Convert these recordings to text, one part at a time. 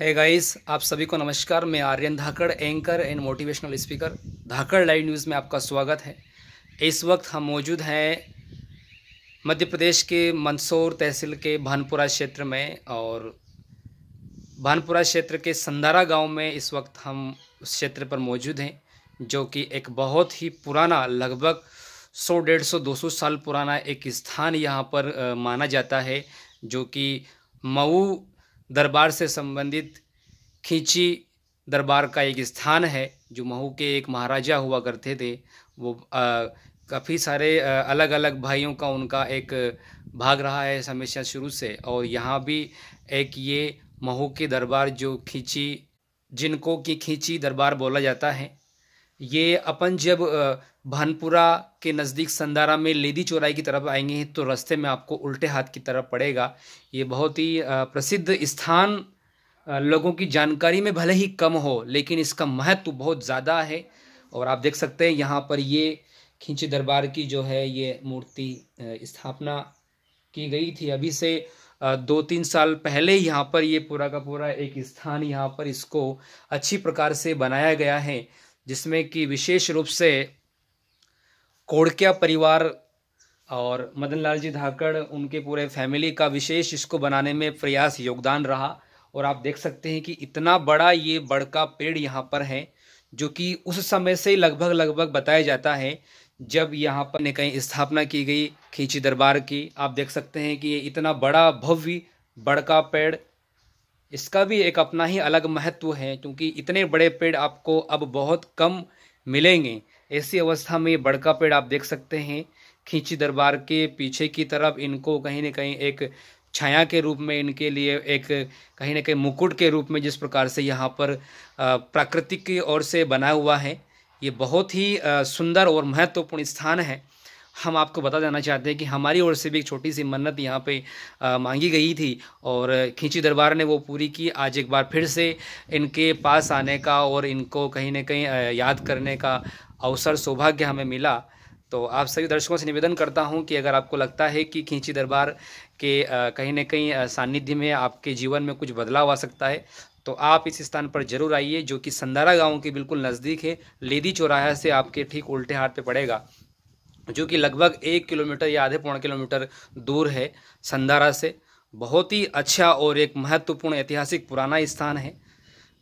है गाइस आप सभी को नमस्कार मैं Aryan Dhakad anchor and motivational speaker Dhakad live news में आपका स्वागत है इस वक्त हम मौजूद हैं मध्य प्रदेश के मंदसौर तहसील के भानपुरा क्षेत्र में और भानपुरा क्षेत्र के संदारा गांव में इस वक्त हम उस क्षेत्र पर मौजूद हैं जो कि एक बहुत ही पुराना लगभग सौ डेढ़ सौ दो सौ साल पुराना एक स्थान यहाँ पर माना जाता है जो कि मऊ दरबार से संबंधित खींची दरबार का एक स्थान है जो महू के एक महाराजा हुआ करते थे वो काफ़ी सारे अलग अलग भाइयों का उनका एक भाग रहा है हमेशा शुरू से और यहाँ भी एक ये महू के दरबार जो खींची जिनको कि खींची दरबार बोला जाता है ये अपन जब भानपुरा के नज़दीक संदारा में लेदी चौराई की तरफ आएंगे तो रास्ते में आपको उल्टे हाथ की तरफ पड़ेगा ये बहुत ही प्रसिद्ध स्थान लोगों की जानकारी में भले ही कम हो लेकिन इसका महत्व बहुत ज़्यादा है और आप देख सकते हैं यहाँ पर ये खींची दरबार की जो है ये मूर्ति स्थापना की गई थी अभी से दो तीन साल पहले यहाँ पर ये पूरा का पूरा एक स्थान यहाँ पर इसको अच्छी प्रकार से बनाया गया है जिसमें कि विशेष रूप से कोड़किया परिवार और मदन लाल जी धाकड़ उनके पूरे फैमिली का विशेष इसको बनाने में प्रयास योगदान रहा और आप देख सकते हैं कि इतना बड़ा ये बड़ का पेड़ यहाँ पर है जो कि उस समय से लगभग लगभग बताया जाता है जब यहाँ पर ने कहीं स्थापना की गई खींची दरबार की आप देख सकते हैं कि ये इतना बड़ा भव्य बड़ का पेड़ इसका भी एक अपना ही अलग महत्व है क्योंकि इतने बड़े पेड़ आपको अब बहुत कम मिलेंगे ऐसी अवस्था में ये बड़का पेड़ आप देख सकते हैं खींची दरबार के पीछे की तरफ इनको कहीं ना कहीं एक छाया के रूप में इनके लिए एक कहीं ना कहीं मुकुट के रूप में जिस प्रकार से यहाँ पर प्राकृतिक की ओर से बना हुआ है ये बहुत ही सुंदर और महत्वपूर्ण स्थान है हम आपको बता देना चाहते हैं कि हमारी ओर से भी एक छोटी सी मन्नत यहाँ पे आ, मांगी गई थी और खींची दरबार ने वो पूरी की आज एक बार फिर से इनके पास आने का और इनको कहीं ना कहीं याद करने का अवसर सौभाग्य हमें मिला तो आप सभी दर्शकों से निवेदन करता हूं कि अगर आपको लगता है कि खींची दरबार के कहीं ना कहीं सानिध्य में आपके जीवन में कुछ बदलाव आ सकता है तो आप इस स्थान पर जरूर आइए जो कि संधारा गांव के बिल्कुल नज़दीक है लेदी चौराहा से आपके ठीक उल्टे हाथ पे पड़ेगा जो कि लगभग एक किलोमीटर या आधे पौन किलोमीटर दूर है संधारा से बहुत ही अच्छा और एक महत्वपूर्ण ऐतिहासिक पुराना स्थान है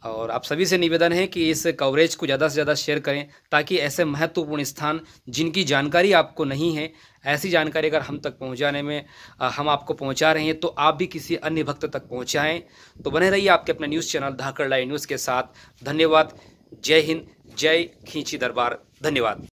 और आप सभी से निवेदन है कि इस कवरेज को ज़्यादा से ज़्यादा शेयर करें ताकि ऐसे महत्वपूर्ण स्थान जिनकी जानकारी आपको नहीं है ऐसी जानकारी अगर हम तक पहुंचाने में हम आपको पहुंचा रहे हैं तो आप भी किसी अन्य भक्त तक पहुंचाएं तो बने रहिए आपके अपने news channel Dhakad live news के साथ धन्यवाद जय हिंद जय खींची दरबार धन्यवाद